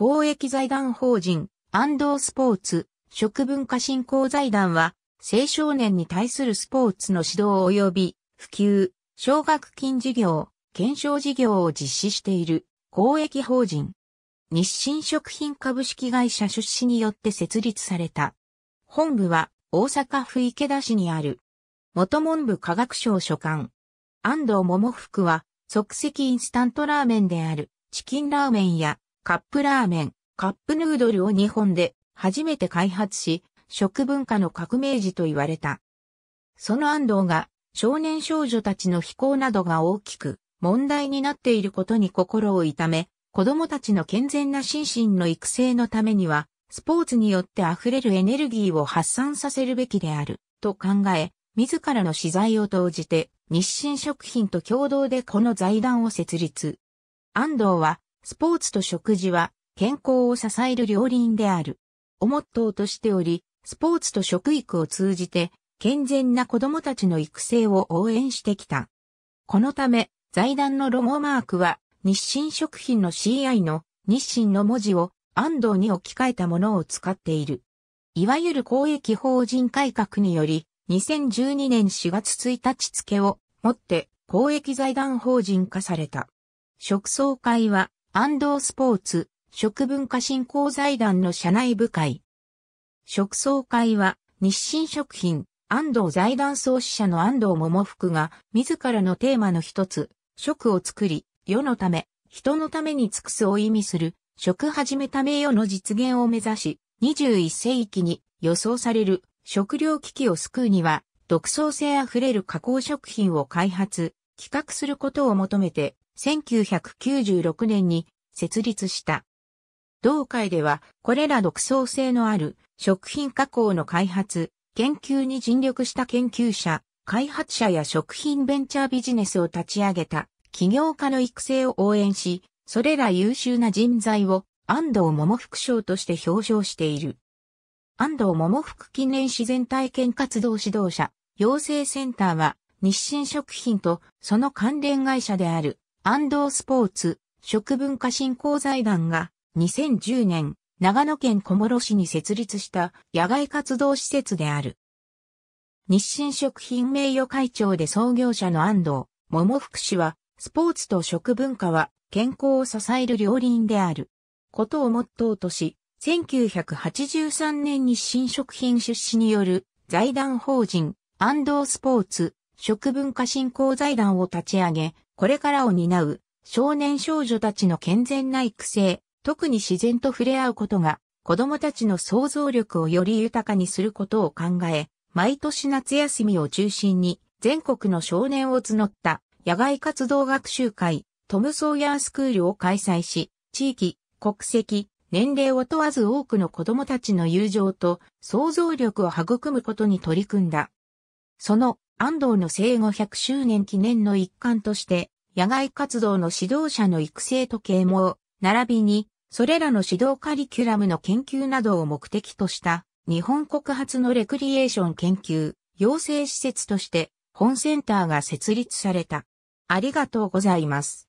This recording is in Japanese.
公益財団法人、安藤スポーツ、食文化振興財団は、青少年に対するスポーツの指導及び、普及、奨学金事業、検証事業を実施している、公益法人。日清食品株式会社出資によって設立された。本部は、大阪府池田市にある。元文部科学省所管。安藤桃福は、即席インスタントラーメンである、チキンラーメンや、カップラーメン、カップヌードルを日本で初めて開発し、食文化の革命児と言われた。その安藤が少年少女たちの非行などが大きく問題になっていることに心を痛め、子供たちの健全な心身の育成のためには、スポーツによって溢れるエネルギーを発散させるべきである、と考え、自らの資材を投じて、日清食品と共同でこの財団を設立。安藤は、スポーツと食事は健康を支える両輪である。おもっととしており、スポーツと食育を通じて健全な子供たちの育成を応援してきた。このため、財団のロゴマークは日清食品の CI の日清の文字を安藤に置き換えたものを使っている。いわゆる公益法人改革により、2012年4月1日付をもって公益財団法人化された。食草会は安藤スポーツ、食文化振興財団の社内部会。食総会は、日清食品、安藤財団創始者の安藤桃福が、自らのテーマの一つ、食を作り、世のため、人のために尽くすを意味する、食始めた名誉の実現を目指し、21世紀に予想される食料危機を救うには、独創性あふれる加工食品を開発、企画することを求めて、1996年に設立した。同会では、これら独創性のある食品加工の開発、研究に尽力した研究者、開発者や食品ベンチャービジネスを立ち上げた企業家の育成を応援し、それら優秀な人材を安藤桃副賞として表彰している。安藤桃副記念自然体験活動指導者、養成センターは日清食品とその関連会社である安藤スポーツ、食文化振興財団が2010年、長野県小諸市に設立した野外活動施設である。日清食品名誉会長で創業者の安藤、桃福氏は、スポーツと食文化は健康を支える両輪である。ことをモットーとし、1983年日清食品出資による財団法人安藤スポーツ食文化振興財団を立ち上げ、これからを担う少年少女たちの健全な育成、特に自然と触れ合うことが子供たちの想像力をより豊かにすることを考え、毎年夏休みを中心に全国の少年を募った野外活動学習会トム・ソーヤースクールを開催し、地域、国籍、年齢を問わず多くの子供たちの友情と想像力を育むことに取り組んだ。その安藤の生後100周年記念の一環として、野外活動の指導者の育成と啓蒙、並びに、それらの指導カリキュラムの研究などを目的とした、日本国発のレクリエーション研究、養成施設として、本センターが設立された。ありがとうございます。